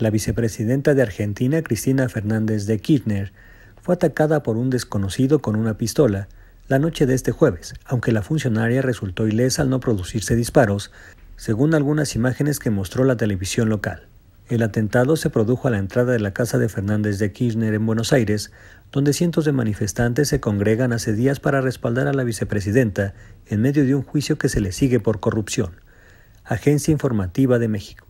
la vicepresidenta de Argentina Cristina Fernández de Kirchner fue atacada por un desconocido con una pistola la noche de este jueves, aunque la funcionaria resultó ilesa al no producirse disparos, según algunas imágenes que mostró la televisión local. El atentado se produjo a la entrada de la casa de Fernández de Kirchner en Buenos Aires, donde cientos de manifestantes se congregan hace días para respaldar a la vicepresidenta en medio de un juicio que se le sigue por corrupción. Agencia Informativa de México.